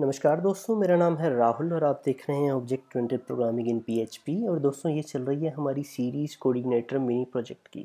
नमस्कार दोस्तों मेरा नाम है राहुल और आप देख रहे हैं object oriented programming in PHP और दोस्तों ये चल रही है हमारी सीरीज़ कोऑर्डिनेटर मिनी प्रोजेक्ट की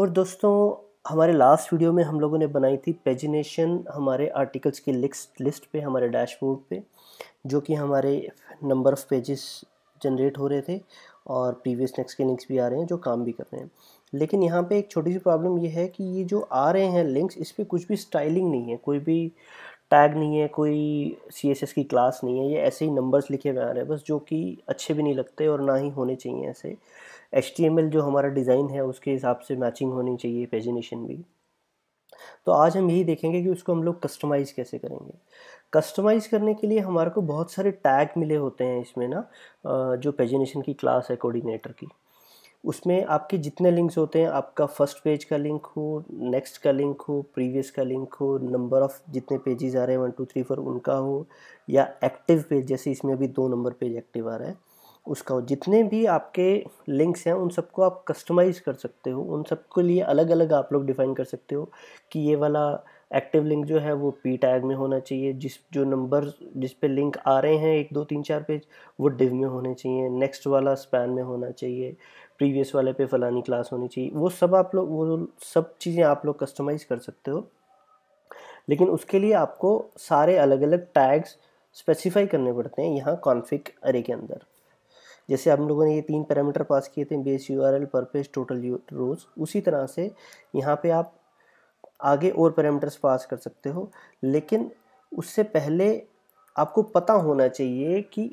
और दोस्तों हमारे लास्ट वीडियो में हम लोगों ने बनाई थी पेजिनेशन हमारे आर्टिकल्स की लिस्ट लिस्ट पे हमारे डैशबोर्ड पे जो कि हमारे नंबर ऑफ़ पेजेस जनरेट हो रहे थे और प्रीवियस नेक्स्ट के लिंक्स भी आ रहे हैं जो काम भी कर रहे हैं लेकिन यहाँ पे एक छोटी सी प्रॉब्लम ये है कि ये जो आ रहे हैं लिंक्स इस पर कुछ भी स्टाइलिंग नहीं है कोई भी टैग नहीं है कोई सी की क्लास नहीं है ये ऐसे ही नंबर्स लिखे हुए आ रहे हैं बस जो कि अच्छे भी नहीं लगते और ना ही होने चाहिए ऐसे एच जो हमारा डिज़ाइन है उसके हिसाब से मैचिंग होनी चाहिए पेजिनेशन भी तो आज हम यही देखेंगे कि उसको हम लोग कस्टमाइज़ कैसे करेंगे कस्टमाइज़ करने के लिए हमारे को बहुत सारे टैग मिले होते हैं इसमें ना जो पेजिनेशन की क्लास है कोऑर्डिनेटर की उसमें आपके जितने लिंक्स होते हैं आपका फर्स्ट पेज का लिंक हो नेक्स्ट का लिंक हो प्रीवियस का लिंक हो नंबर ऑफ़ जितने पेजेस आ रहे हैं वन टू थ्री फोर उनका हो या एक्टिव पेज जैसे इसमें अभी दो नंबर पेज एक्टिव आ रहा है उसका हो जितने भी आपके लिंक्स हैं उन सबको आप कस्टमाइज़ कर सकते हो उन सबके लिए अलग अलग आप लोग डिफ़ाइन कर सकते हो कि ये वाला एक्टिव लिंक जो है वो पी टैग में होना चाहिए जिस जो नंबर जिस पे लिंक आ रहे हैं एक दो तीन चार पेज वो डिव में होने चाहिए नेक्स्ट वाला स्पैन में होना चाहिए प्रीवियस वाले पे फलानी क्लास होनी चाहिए वो सब आप लोग वो सब चीज़ें आप लोग कस्टमाइज़ कर सकते हो लेकिन उसके लिए आपको सारे अलग अलग टैग्स स्पेसिफाई करने पड़ते हैं यहाँ कॉन्फिक अरे के अंदर जैसे हम लोगों ने ये तीन पैरामीटर पास किए थे base U R L per page total rows उसी तरह से यहाँ पे आप आगे और पैरामीटर्स पास कर सकते हो लेकिन उससे पहले आपको पता होना चाहिए कि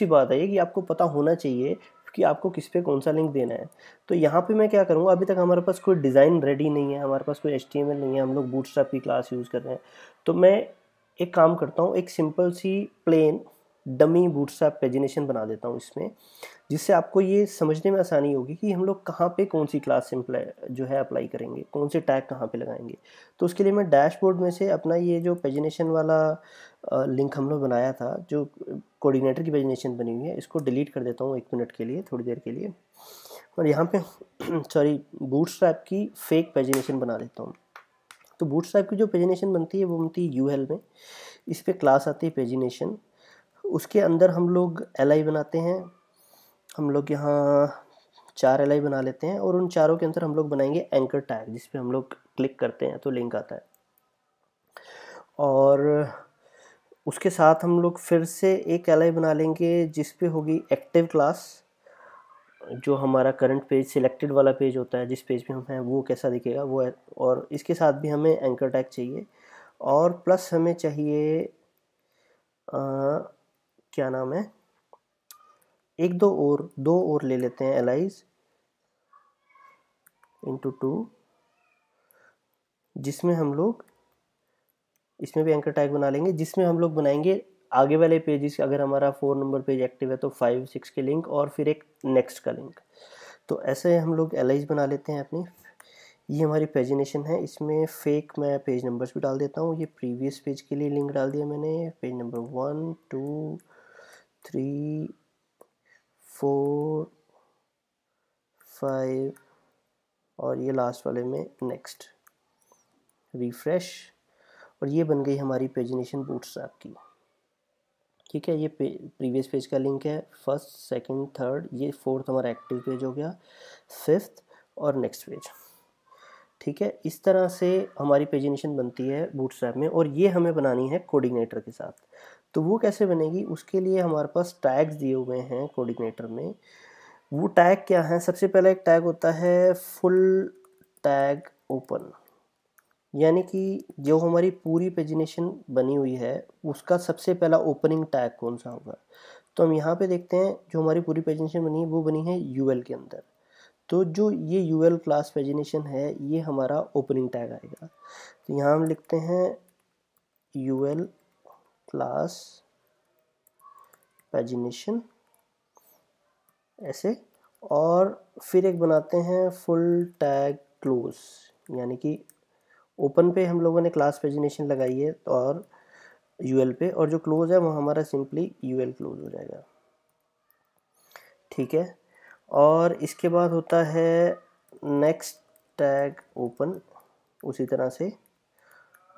ही बात है कि आपको पता होना चाहिए कि आपको किस पे कौन सा लिंक देना है तो यहाँ पे मैं क्या करूँगा अभी तक हमारे पास कोई डिज़ाइन रेडी नहीं है हमारे पास कोई एच नहीं है हम लोग बूट की क्लास यूज़ कर रहे हैं तो मैं एक काम करता हूँ एक सिंपल सी प्लेन डमी स्टाप पेजिनेशन बना देता हूँ इसमें जिससे आपको ये समझने में आसानी होगी कि हम लोग कहाँ पे कौन सी क्लास जो है अप्लाई करेंगे कौन से टैग कहाँ पे लगाएंगे तो उसके लिए मैं डैशबोर्ड में से अपना ये जो पेजिनेशन वाला लिंक हम लोग बनाया था जो कोऑर्डिनेटर की वेजिनेशन बनी हुई है इसको डिलीट कर देता हूँ एक मिनट के लिए थोड़ी देर के लिए और यहाँ पे सॉरी बूट की फेक पेजिनेशन बना देता हूँ तो बूट की जो पेजिनेशन बनती है वो बनती है यू में इस पर क्लास आती है पेजिनेशन उसके अंदर हम लोग एल बनाते हैं हम लोग यहाँ चार एल बना लेते हैं और उन चारों के अंदर हम लोग बनाएंगे एंकर टैग जिस पर हम लोग क्लिक करते हैं तो लिंक आता है और उसके साथ हम लोग फिर से एक एल बना लेंगे जिस पे होगी एक्टिव क्लास जो हमारा करंट पेज सिलेक्टेड वाला पेज होता है जिस पेज पे हम हैं वो कैसा दिखेगा वो और इसके साथ भी हमें एंकर टैग चाहिए और प्लस हमें चाहिए आ, क्या नाम है एक दो और दो और ले लेते हैं एल आईज इंटू टू जिसमें हम लोग इसमें भी एंकर टैग बना लेंगे जिसमें हम लोग बनाएंगे आगे वाले पेजेस अगर हमारा फोर नंबर पेज एक्टिव है तो फाइव सिक्स के लिंक और फिर एक नेक्स्ट का लिंक तो ऐसे हम लोग एल बना लेते हैं अपनी ये हमारी पेजिनेशन है इसमें फेक मैं पेज नंबर्स भी डाल देता हूँ ये प्रीवियस पेज के लिए लिंक डाल दिया मैंने page number one two three four five और ये लास्ट वाले में नेक्स्ट रिफ्रेश और ये बन गई हमारी पेजिनेशन बूटस्ट्रैप की ठीक है ये प्रीवियस पेज का लिंक है फर्स्ट सेकंड थर्ड ये फोर्थ हमारा एक्टिव पेज हो गया फिफ्थ और नेक्स्ट पेज ठीक है इस तरह से हमारी पेजिनेशन बनती है बूटस्ट्रैप में और ये हमें बनानी है कोऑर्डिनेटर के साथ तो वो कैसे बनेगी उसके लिए हमारे पास टैग्स दिए हुए हैं कोऑर्डिनेटर में वो टैग क्या है सबसे पहला एक टैग होता है फुल टैग ओपन यानी कि जो हमारी पूरी पेजिनेशन बनी हुई है उसका सबसे पहला ओपनिंग टैग कौन सा होगा तो हम यहाँ पे देखते हैं जो हमारी पूरी पेजिनेशन बनी है वो बनी है यू के अंदर तो जो ये यू क्लास पेजिनेशन है ये हमारा ओपनिंग टैग आएगा तो यहाँ हम लिखते हैं यू क्लास पेजिनेशन ऐसे और फिर एक बनाते हैं फुल टैग क्लोज यानी कि ओपन पे हम लोगों ने क्लास पेजिनेशन लगाई है और यू पे और जो क्लोज है वो हमारा सिंपली यू क्लोज हो जाएगा ठीक है और इसके बाद होता है नेक्स्ट टैग ओपन उसी तरह से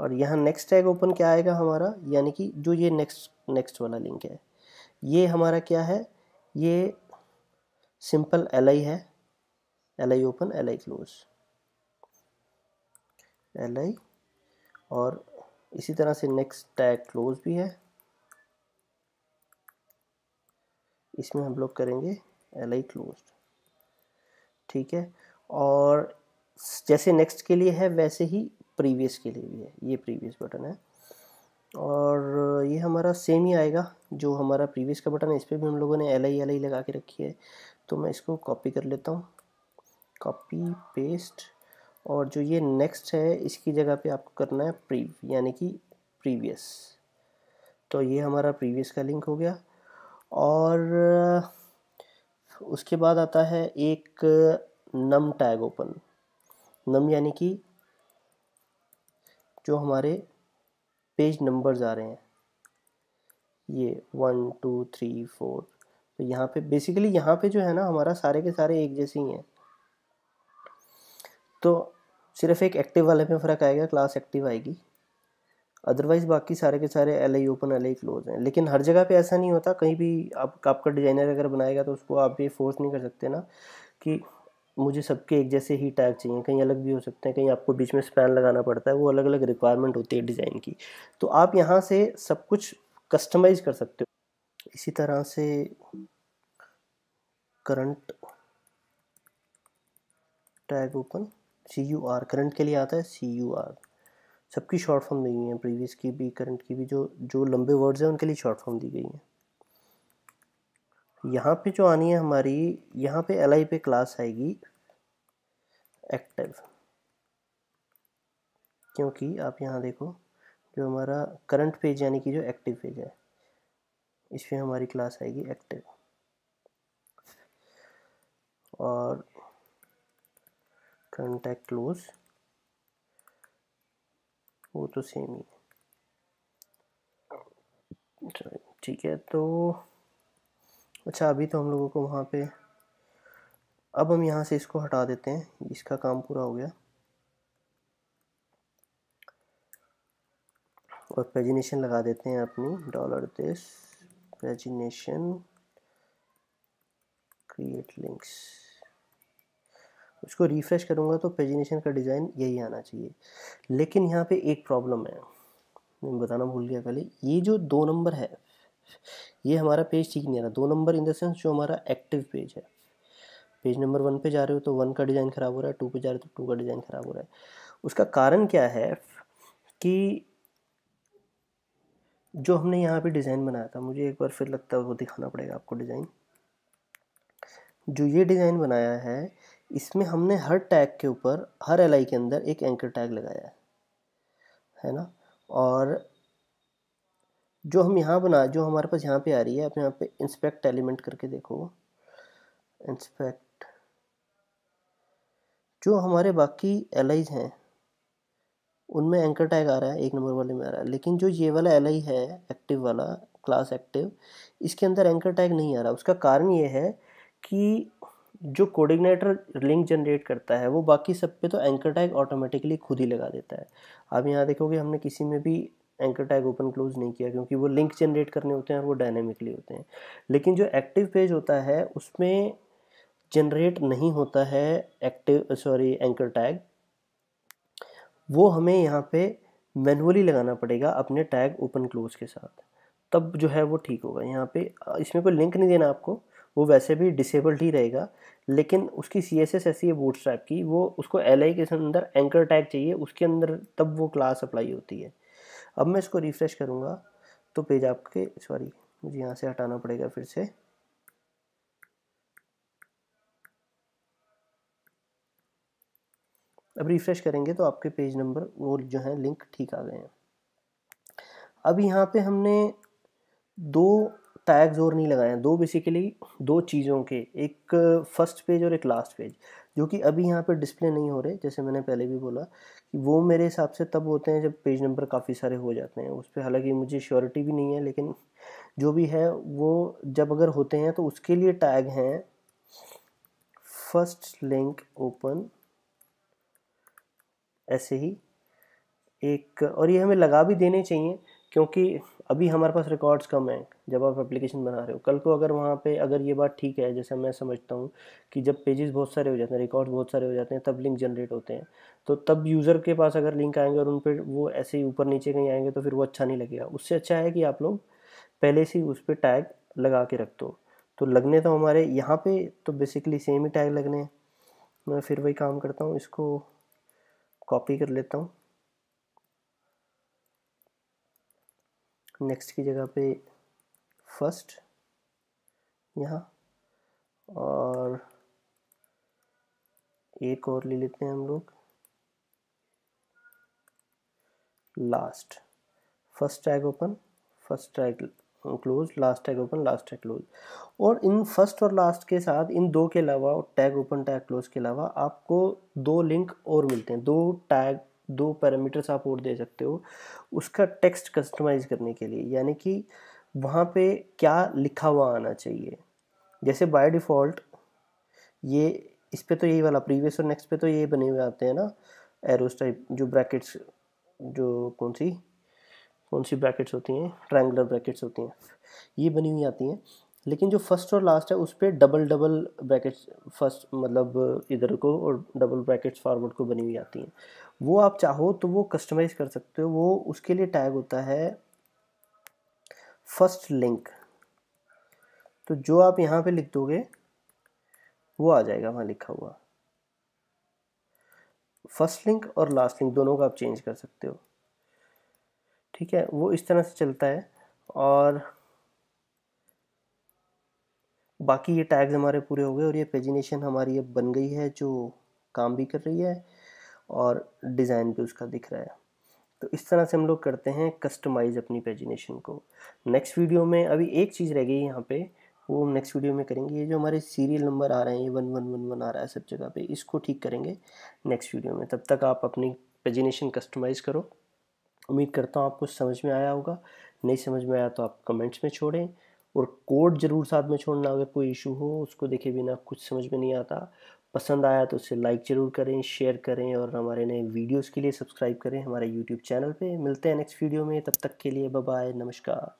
और यहाँ नेक्स्ट टैग ओपन क्या आएगा हमारा यानी कि जो ये नेक्स्ट नेक्स्ट वाला लिंक है ये हमारा क्या है ये सिंपल एल है L I open L I close L I और इसी तरह से नेक्स्ट टैग क्लोज भी है इसमें हम लोग करेंगे एल आई क्लोज ठीक है और जैसे नेक्स्ट के लिए है वैसे ही प्रीवियस के लिए भी है ये प्रीवियस बटन है और ये हमारा सेम ही आएगा जो हमारा प्रीवियस का बटन है इस पर भी हम लोगों ने एल आई एल आई लगा के रखी है तो मैं इसको कॉपी कर लेता हूँ कॉपी पेस्ट और जो ये नेक्स्ट है इसकी जगह पे आपको करना है प्री यानी कि प्रीवियस तो ये हमारा प्रीवियस का लिंक हो गया और उसके बाद आता है एक नम टैग ओपन नम यानी कि जो हमारे पेज नंबर्स आ रहे हैं ये वन टू थ्री फोर तो यहाँ पे बेसिकली यहाँ पे जो है ना हमारा सारे के सारे एक जैसे ही हैं तो सिर्फ एक एक्टिव वाले में फ़र्क आएगा क्लास एक्टिव आएगी अदरवाइज़ बाकी सारे के सारे L I open L I close हैं लेकिन हर जगह पे ऐसा नहीं होता कहीं भी आप आपका डिज़ाइनर अगर बनाएगा तो उसको आप ये फोर्स नहीं कर सकते ना कि मुझे सबके एक जैसे ही टैग चाहिए कहीं अलग भी हो सकते हैं कहीं आपको बीच में स्पैन लगाना पड़ता है वो अलग अलग रिक्वायरमेंट होती है डिज़ाइन की तो आप यहाँ से सब कुछ कस्टमाइज़ कर सकते हो इसी तरह से current tag open C U R current के लिए आता है सी यू आर सबकी शॉर्ट फॉर्म दी गई है प्रीवियस की भी करंट की भी जो जो लंबे वर्ड्स हैं उनके लिए शॉर्ट फॉर्म दी गई है यहाँ पे जो आनी है हमारी यहाँ पे एल आई पे क्लास आएगी एक्टिव क्योंकि आप यहाँ देखो जो हमारा करंट पेज यानी कि जो एक्टिव पेज है इस पर हमारी क्लास आएगी एक्टिव और कंटेक्ट क्लोज वो तो सेम ही है ठीक है तो अच्छा अभी तो हम लोगों को वहाँ पे अब हम यहाँ से इसको हटा देते हैं इसका काम पूरा हो गया और पेजिनेशन लगा देते हैं अपनी dollar this pagination create links उसको रिफ्रेश करूँगा तो पेजिनेशन का डिज़ाइन यही आना चाहिए लेकिन यहाँ पे एक प्रॉब्लम है मैं बताना भूल गया पहले ये जो दो नंबर है ये हमारा पेज ठीक नहीं आ रहा दो नंबर इन द सेंस जो हमारा एक्टिव पेज है पेज नंबर वन पे जा रहे हो तो वन का डिज़ाइन ख़राब हो रहा है टू पे जा रहे हो तो टू का डिज़ाइन ख़राब हो रहा है उसका कारण क्या है कि जो हमने यहाँ पे डिज़ाइन बनाया था मुझे एक बार फिर लगता है वो दिखाना पड़ेगा आपको डिज़ाइन जो ये डिज़ाइन बनाया है इसमें हमने हर टैग के ऊपर हर एल के अंदर एक एंकर टैग लगाया है है ना और जो हम यहाँ बना जो हमारे पास यहाँ पे आ रही है आप यहाँ पे इंस्पेक्ट एलिमेंट करके देखो इंस्पेक्ट जो हमारे बाकी एल हैं उनमें एंकर टैग आ रहा है एक नंबर वाले में आ रहा है लेकिन जो ये वाला एल है एक्टिव वाला क्लास एक्टिव इसके अंदर एंकर टैग नहीं आ रहा उसका कारण ये है कि जो कोऑर्डिनेटर लिंक जनरेट करता है वो बाकी सब पे तो एंकर टैग ऑटोमेटिकली खुद ही लगा देता है आप यहाँ देखोगे हमने किसी में भी एंकर टैग ओपन क्लोज नहीं किया क्योंकि वो लिंक जनरेट करने होते हैं और वो डायनेमिकली होते हैं लेकिन जो एक्टिव पेज होता है उसमें जनरेट नहीं होता है एक्टिव सॉरी एंकर टैग वो हमें यहाँ पे मैनुअली लगाना पड़ेगा अपने टैग ओपन क्लोज के साथ तब जो है वो ठीक होगा यहाँ पे इसमें कोई लिंक नहीं देना आपको वो वैसे भी डिसेबल्ड ही रहेगा लेकिन उसकी सी एस एस ऐसी है बूट स्ट्रैप की वो उसको एल आई के अंदर एंकर टैग चाहिए उसके अंदर तब वो क्लास अप्लाई होती है अब मैं इसको रिफ्रेश करूँगा तो पेज आपके सॉरी मुझे यहाँ से हटाना पड़ेगा फिर से अब रिफ्रेश करेंगे तो आपके पेज नंबर वो जो है लिंक ठीक आ गए हैं अब यहाँ पे हमने दो टैग्स और नहीं लगाए हैं दो बेसिकली दो चीज़ों के एक फर्स्ट पेज और एक लास्ट पेज जो कि अभी यहाँ पर डिस्प्ले नहीं हो रहे जैसे मैंने पहले भी बोला कि वो मेरे हिसाब से तब होते हैं जब पेज नंबर काफ़ी सारे हो जाते हैं उस पर हालांकि मुझे श्योरिटी भी नहीं है लेकिन जो भी है वो जब अगर होते हैं तो उसके लिए टैग हैं फर्स्ट लिंक ओपन ऐसे ही एक और ये हमें लगा भी देने चाहिए क्योंकि अभी हमारे पास रिकॉर्ड्स कम हैं जब आप एप्लीकेशन बना रहे हो कल को अगर वहाँ पे अगर ये बात ठीक है जैसे मैं समझता हूँ कि जब पेजेस बहुत सारे हो जाते हैं रिकॉर्ड्स बहुत सारे हो जाते हैं तब लिंक जनरेट होते हैं तो तब यूज़र के पास अगर लिंक आएंगे और उन पर वो ऐसे ही ऊपर नीचे कहीं आएंगे तो फिर वो अच्छा नहीं लगेगा उससे अच्छा है कि आप लोग पहले से ही उस पर टैग लगा के रख दो तो लगने तो हमारे यहाँ पे तो बेसिकली सेम ही टैग लगने हैं मैं फिर वही काम करता हूँ इसको कॉपी कर लेता हूँ नेक्स्ट की जगह पे फर्स्ट यहाँ और एक और ले लेते हैं हम लोग last first tag open first tag close last tag open last tag close और इन फर्स्ट और लास्ट के साथ इन दो के अलावा टैग ओपन टैग क्लोज के अलावा आपको दो लिंक और मिलते हैं दो टैग दो पैरामीटर्स आप और दे सकते हो उसका टेक्स्ट कस्टमाइज करने के लिए यानी कि वहाँ पे क्या लिखा हुआ आना चाहिए जैसे बाय डिफ़ॉल्ट ये इस पर तो यही वाला प्रीवियस और नेक्स्ट पे तो ये बने हुए आते हैं ना एरोस टाइप जो ब्रैकेट्स जो कौन सी कौन सी ब्रैकेट्स होती हैं ट्रायंगुलर ब्रैकेट्स होती हैं ये बनी हुई आती हैं लेकिन जो फर्स्ट और लास्ट है उस पर डबल डबल ब्रैकेट्स फर्स्ट मतलब इधर को और डबल ब्रैकेट्स फॉरवर्ड को बनी हुई आती हैं वो आप चाहो तो वो कस्टमाइज़ कर सकते हो वो उसके लिए टैग होता है फर्स्ट लिंक तो जो आप यहाँ पे लिख दोगे वो आ जाएगा वहाँ लिखा हुआ फर्स्ट लिंक और लास्ट लिंक दोनों का आप चेंज कर सकते हो ठीक है वो इस तरह से चलता है और बाकी ये टैग्स हमारे पूरे हो गए और ये पेजिनेशन हमारी अब बन गई है जो काम भी कर रही है और डिज़ाइन भी उसका दिख रहा है तो इस तरह से हम लोग करते हैं कस्टमाइज़ अपनी पेजिनेशन को नेक्स्ट वीडियो में अभी एक चीज़ रह गई यहाँ पे वो हम नेक्स्ट वीडियो में करेंगे ये जो हमारे सीरियल नंबर आ रहे हैं ये वन वन वन वन आ रहा है सब जगह पे इसको ठीक करेंगे नेक्स्ट वीडियो में तब तक आप अपनी पेजिनेशन कस्टमाइज़ करो उम्मीद करता हूँ आपको समझ में आया होगा नहीं समझ में आया तो आप कमेंट्स में छोड़ें और कोड ज़रूर साथ में छोड़ना अगर कोई इशू हो उसको देखे बिना कुछ समझ में नहीं आता पसंद आया तो उसे लाइक ज़रूर करें शेयर करें और हमारे नए वीडियोस के लिए सब्सक्राइब करें हमारे यूट्यूब चैनल पे मिलते हैं नेक्स्ट वीडियो में तब तक के लिए बाय नमस्कार